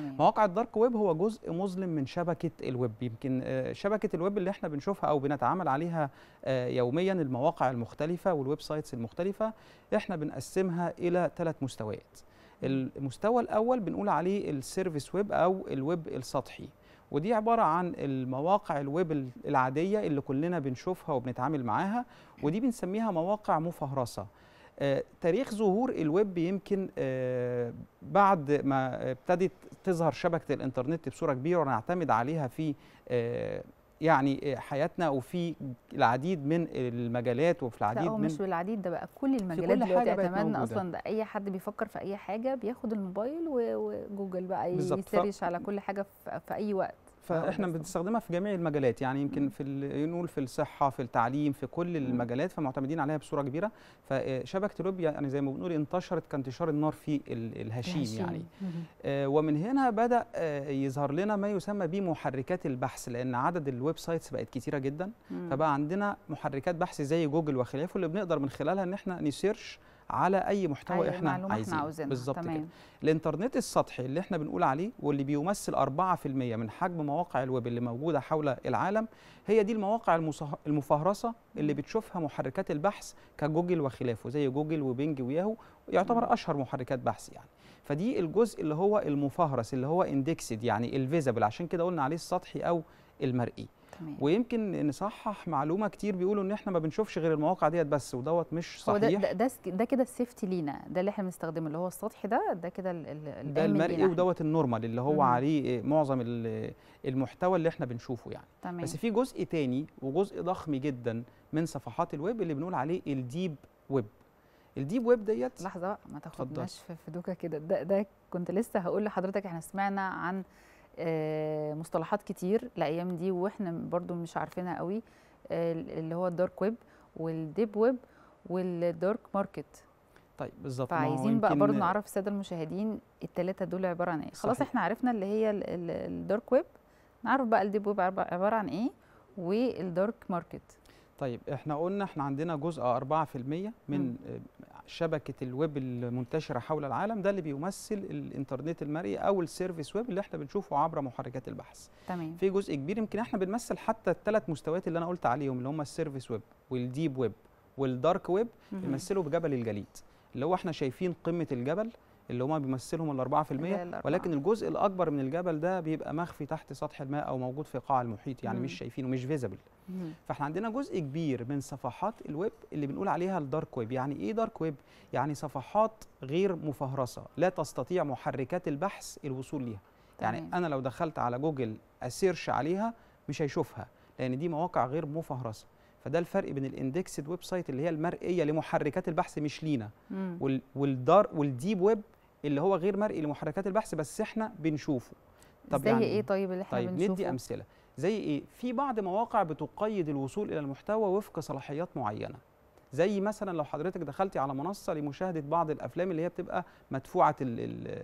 تمام. مواقع الدارك ويب هو جزء مظلم من شبكه الويب يمكن آه، شبكه الويب اللي احنا بنشوفها او بنتعامل عليها آه، يوميا المواقع المختلفه والويب سايتس المختلفه احنا بنقسمها الى ثلاث مستويات المستوى الاول بنقول عليه السيرفيس ويب او الويب السطحي ودي عبارة عن المواقع الويب العادية اللي كلنا بنشوفها وبنتعامل معاها ودي بنسميها مواقع مفهرسة آه، تاريخ ظهور الويب يمكن آه، بعد ما ابتدت تظهر شبكه الانترنت بصوره كبيره ونعتمد عليها في آه، يعني حياتنا وفي العديد من المجالات وفي العديد من مش العديد ده بقى كل المجالات كل حاجة اتمنى اصلا ده اي حد بيفكر في اي حاجه بياخد الموبايل وجوجل بقى يسيرش على كل حاجه في اي وقت فاحنا بنستخدمها في جميع المجالات يعني يمكن في نقول في الصحه في التعليم في كل المجالات فمعتمدين عليها بصوره كبيره فشبكه آه، لوب يعني زي ما بنقول انتشرت كانتشار النار في الهشيم يعني آه، ومن هنا بدا آه، يظهر لنا ما يسمى بمحركات البحث لان عدد الويب سايتس بقت كثيره جدا فبقى عندنا محركات بحث زي جوجل وخلافه اللي بنقدر من خلالها ان احنا نسيرش على اي محتوى أي أيوة، احنا عايزينه بالظبط كده الانترنت السطحي اللي احنا بنقول عليه واللي بيمثل 4% من حجم مواقع الويب اللي موجوده حول العالم هي دي المواقع المفهرسه اللي بتشوفها محركات البحث كجوجل وخلافه زي جوجل وبنج وياهو يعتبر اشهر محركات بحث يعني فدي الجزء اللي هو المفهرس اللي هو اندكسد يعني الفيزبل عشان كده قلنا عليه السطحي او المرئي ويمكن نصحح معلومه كتير بيقولوا ان احنا ما بنشوفش غير المواقع ديت بس ودوت مش صحيح ده ده, ده كده السيفتي لينا ده اللي احنا بنستخدمه اللي هو السطحي ده ده كده ده المرئي يعني. ودوت النورمال اللي هو مم. عليه معظم المحتوى اللي احنا بنشوفه يعني تمام. بس في جزء تاني وجزء ضخم جدا من صفحات الويب اللي بنقول عليه الديب ويب الديب ويب ديت لحظه ما تاخدناش في دوكا كده ده ده كنت لسه هقول لحضرتك احنا سمعنا عن آه، مصطلحات كتير الايام دي واحنا برضو مش عارفينها قوي آه، اللي هو الدارك ويب والديب ويب والدارك ماركت طيب بالظبط فعايزين بقى برضه نعرف الساده المشاهدين الثلاثه دول عباره عن ايه خلاص صحيح. احنا عرفنا اللي هي الدارك ويب نعرف بقى الديب ويب عباره عن ايه والدارك ماركت طيب احنا قلنا احنا عندنا جزء 4% من م. شبكه الويب المنتشره حول العالم ده اللي بيمثل الانترنت المرئي او السيرفيس ويب اللي احنا بنشوفه عبر محركات البحث تمام في جزء كبير يمكن احنا بنمثل حتى الثلاث مستويات اللي انا قلت عليهم اللي هم السيرفيس ويب والديب ويب والدارك ويب بيمثلوا بجبل الجليد اللي هو احنا شايفين قمه الجبل اللي هم بيمثلهم ال 4% ولكن الجزء الاكبر من الجبل ده بيبقى مخفي تحت سطح الماء او موجود في قاع المحيط يعني مم. مش شايفينه مش فيزبل فاحنا عندنا جزء كبير من صفحات الويب اللي بنقول عليها الدارك ويب يعني ايه دارك ويب يعني صفحات غير مفهرسه لا تستطيع محركات البحث الوصول ليها يعني انا لو دخلت على جوجل اسيرش عليها مش هيشوفها لان دي مواقع غير مفهرسه فده الفرق بين الاندكسد ويب سايت اللي هي المرئيه لمحركات البحث مش لينا والدار والديب ويب اللي هو غير مرئي لمحركات البحث بس احنا بنشوفه طب زي يعني ايه طيب اللي احنا طيب بنشوفه ندي امثله زي ايه في بعض مواقع بتقيد الوصول الى المحتوى وفق صلاحيات معينه زي مثلا لو حضرتك دخلتي على منصه لمشاهده بعض الافلام اللي هي بتبقى مدفوعه الـ الـ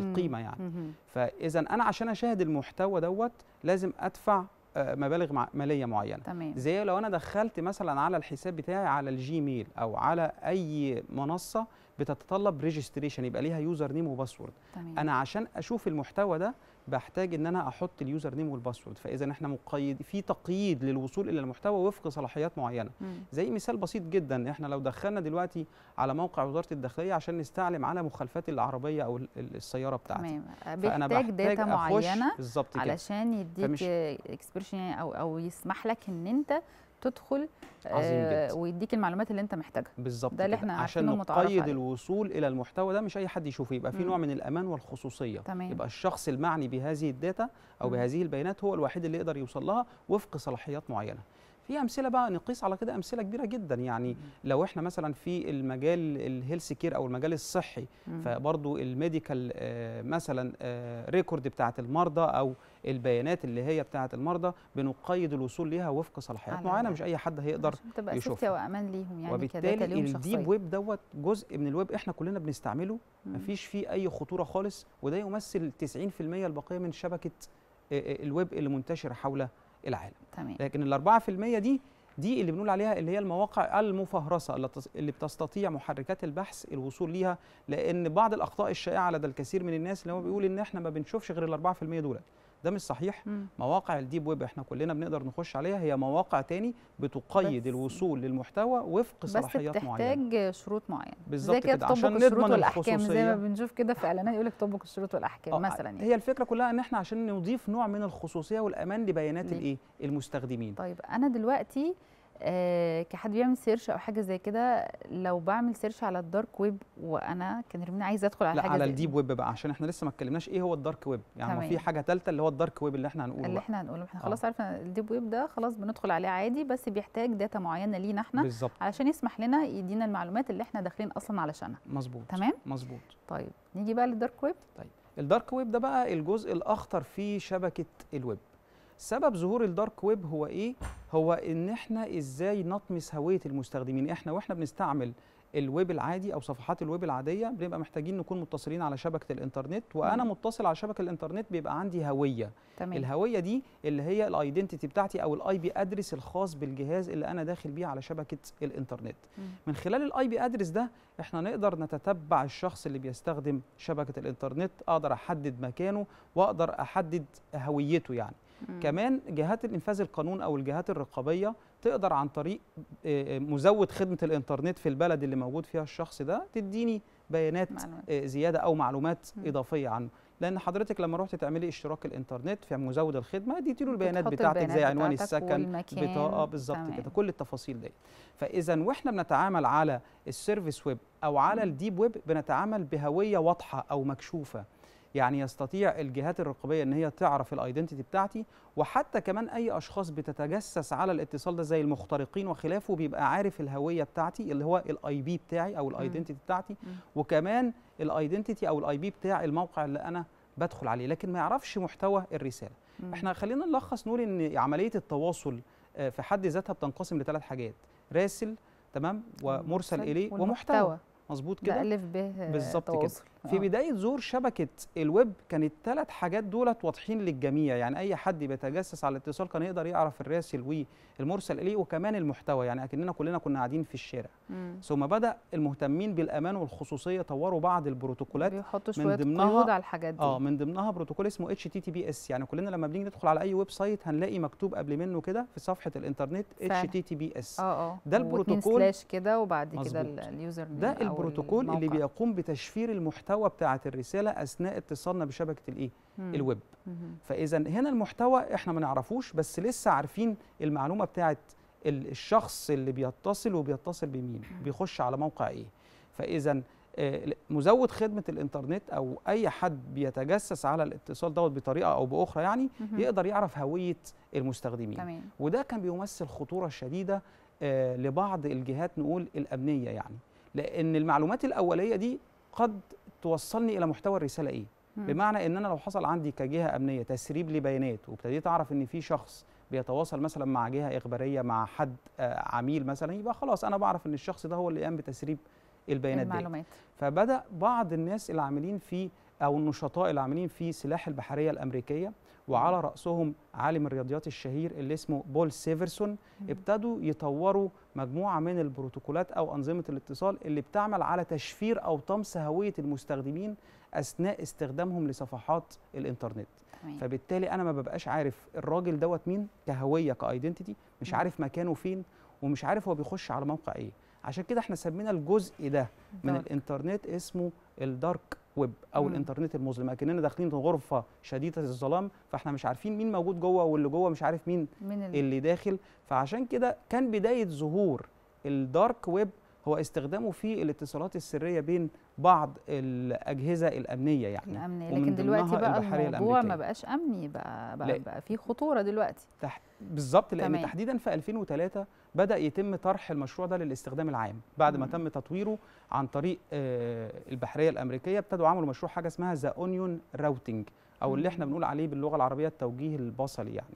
القيمه يعني فاذا انا عشان اشاهد المحتوى دوت لازم ادفع آه، مبالغ ماليه معينه تمام. زي لو انا دخلت مثلا على الحساب بتاعي على الجيميل او على اي منصه بتتطلب ريجستريشن يبقى ليها يوزر نيم وباسورد انا عشان اشوف المحتوى ده بحتاج ان انا احط اليوزر نيم والباسورد فاذا احنا مقيد في تقييد للوصول الى المحتوى وفق صلاحيات معينه مم. زي مثال بسيط جدا احنا لو دخلنا دلوقتي على موقع وزاره الداخليه عشان نستعلم على مخالفات العربيه او السياره بتاعتي تمام فانا بحتاج داتا معينه بالظبط علشان يديك اكسبريشن او او يسمح لك ان انت تدخل عظيم آه، ويديك المعلومات اللي انت محتاجها بالظبط ده اللي احنا عشان نقيد الوصول الى المحتوى ده مش اي حد يشوفه يبقى في نوع من الامان والخصوصيه تمام. يبقى الشخص المعني بهذه الداتا او م. بهذه البيانات هو الوحيد اللي يقدر يوصل لها وفق صلاحيات معينه في امثله بقى نقيس على كده امثله كبيره جدا يعني لو احنا مثلا في المجال الهيلث كير او المجال الصحي فبرضو الميديكال آه، مثلا ريكورد آه، بتاعه المرضى او البيانات اللي هي بتاعه المرضى بنقيد الوصول ليها وفق صلاحيات معينه مش اي حد هيقدر تبقى وامان ليهم يعني وبالتالي الديب ويب دوت جزء من الويب احنا كلنا بنستعمله مفيش فيه اي خطوره خالص وده يمثل 90% البقيه من شبكه آه، الويب اللي منتشره حول العالم تمام. لكن الأربعة في المية دي دي اللي بنقول عليها اللي هي المواقع المفهرسه اللي بتستطيع محركات البحث الوصول ليها لان بعض الاخطاء الشائعه لدى الكثير من الناس اللي هو بيقول ان احنا ما بنشوفش غير ال 4% دول ده مش صحيح مم. مواقع الديب ويب احنا كلنا بنقدر نخش عليها هي مواقع تاني بتقيد الوصول للمحتوى وفق صلاحيات معينه بس بتحتاج شروط معينه بالظبط كده عشان نضمن الاحكام زي ما بنشوف كده في اعلانات يقول لك طبق الشروط والاحكام آه مثلا يعني. هي الفكره كلها ان احنا عشان نضيف نوع من الخصوصيه والامان لبيانات الايه المستخدمين طيب انا دلوقتي آه، كحد بيعمل سيرش او حاجه زي كده لو بعمل سيرش على الدارك ويب وانا كان رمين عايزه ادخل على لا حاجه على الديب ويب بقى عشان احنا لسه ما اتكلمناش ايه هو الدارك ويب يعني ما في حاجه ثالثه اللي هو الدارك ويب اللي احنا هنقوله اللي احنا هنقوله احنا آه. خلاص عرفنا الديب ويب ده خلاص بندخل عليه عادي بس بيحتاج داتا معينه لينا احنا بالزبط. علشان يسمح لنا يدينا المعلومات اللي احنا داخلين اصلا علشانها مظبوط تمام مظبوط طيب نيجي بقى للدارك ويب طيب الدارك ويب ده بقى الجزء الاخطر في شبكه الويب سبب ظهور الدارك ويب هو ايه هو ان احنا ازاي نطمس هويه المستخدمين احنا واحنا بنستعمل الويب العادي او صفحات الويب العاديه بنبقى محتاجين نكون متصلين على شبكه الانترنت وانا مم. متصل على شبكه الانترنت بيبقى عندي هويه تمام. الهويه دي اللي هي الايدنتيتي بتاعتي او الاي بي ادرس الخاص بالجهاز اللي انا داخل بيه على شبكه الانترنت مم. من خلال الاي بي ادرس ده احنا نقدر نتتبع الشخص اللي بيستخدم شبكه الانترنت اقدر احدد مكانه واقدر احدد هويته يعني مم. كمان جهات الانفاذ القانون او الجهات الرقابيه تقدر عن طريق آه، آه، مزود خدمه الانترنت في البلد اللي موجود فيها الشخص ده تديني بيانات آه، معلومات. زياده او معلومات مم. اضافيه عنه لان حضرتك لما رحت تعملي اشتراك الانترنت في مزود الخدمه اديتي له البيانات بتاعتك زي عنوان السكن بطاقه بالظبط كده كل التفاصيل دي فاذا واحنا بنتعامل على السيرفيس ويب او على الديب ويب بنتعامل بهويه واضحه او مكشوفه يعني يستطيع الجهات الرقابيه ان هي تعرف الايدنتيتي بتاعتي وحتى كمان اي اشخاص بتتجسس على الاتصال ده زي المخترقين وخلافه بيبقى عارف الهويه بتاعتي اللي هو الاي بي بتاعي او الايدنتيتي بتاعتي وكمان الايدنتيتي او الاي بي بتاع الموقع اللي انا بدخل عليه لكن ما يعرفش محتوى الرساله مم. احنا خلينا نلخص نقول ان عمليه التواصل آه، في حد ذاتها بتنقسم لثلاث حاجات راسل تمام ومرسل اليه ومحتوى مظبوط كده بالظبط كده في آه. بدايه ظهور شبكه الويب كانت ثلاث حاجات دولت واضحين للجميع يعني اي حد بيتجسس على الاتصال كان يقدر يعرف الراسل والمرسل اليه وكمان المحتوى يعني اكننا كلنا كنا قاعدين في الشارع مم. ثم بدا المهتمين بالامان والخصوصيه طوروا بعض البروتوكولات بيحطوا شويه قيود على الحاجات دي اه من ضمنها بروتوكول اسمه اتش تي تي بي اس يعني كلنا لما بنيجي ندخل على اي ويب سايت هنلاقي مكتوب قبل منه كده في صفحه الانترنت اتش تي تي بي اس ده البروتوكول كده وبعد كده اليوزر ده البروتوكول اللي بيقوم بتشفير المحتوى المحتوى بتاعه الرساله اثناء اتصالنا بشبكه الايه الويب فاذا هنا المحتوى احنا ما نعرفوش بس لسه عارفين المعلومه بتاعه الشخص اللي بيتصل وبيتصل بمين بيخش على موقع ايه فاذا آه، مزود خدمه الانترنت او اي حد بيتجسس على الاتصال دوت بطريقه او باخرى يعني يقدر يعرف هويه المستخدمين تمام. وده كان بيمثل خطوره شديده آه، لبعض الجهات نقول الامنيه يعني لان المعلومات الاوليه دي قد توصلني الى محتوى الرساله ايه مم. بمعنى ان انا لو حصل عندي كجهه امنيه تسريب لبيانات وابتديت اعرف ان في شخص بيتواصل مثلا مع جهه اخباريه مع حد آه، عميل مثلا يبقى خلاص انا بعرف ان الشخص ده هو اللي قام بتسريب البيانات المعلومات. دي فبدا بعض الناس العاملين في او النشطاء اللي عاملين في سلاح البحريه الامريكيه وعلى رأسهم عالم الرياضيات الشهير اللي اسمه بول سيفرسون ابتدوا يطوروا مجموعة من البروتوكولات أو أنظمة الاتصال اللي بتعمل على تشفير أو طمس هوية المستخدمين أثناء استخدامهم لصفحات الإنترنت فبالتالي أنا ما ببقاش عارف الراجل دوت مين كهوية كايدنتيتي مش عارف مكانه فين ومش عارف هو بيخش على موقع إيه عشان كده احنا سمينا الجزء ده من الانترنت اسمه الدارك ويب او مم. الانترنت المظلم لكننا داخلين غرفه شديده الظلام فاحنا مش عارفين مين موجود جوه واللي جوه مش عارف مين, مين اللي, اللي داخل فعشان كده كان بدايه ظهور الدارك ويب هو استخدامه في الاتصالات السريه بين بعض الاجهزه الامنيه يعني الامنيه لكن دلوقتي بقى الموضوع ما بقاش امني بقى بقى, بقى في خطوره دلوقتي تح... بالظبط لان تمام. تحديدا في 2003 بدا يتم طرح المشروع ده للاستخدام العام بعد ما تم تطويره عن طريق آه، البحريه الامريكيه ابتدوا عملوا مشروع حاجه اسمها ذا اونيون راوتنج او اللي احنا بنقول عليه باللغه العربيه التوجيه البصري يعني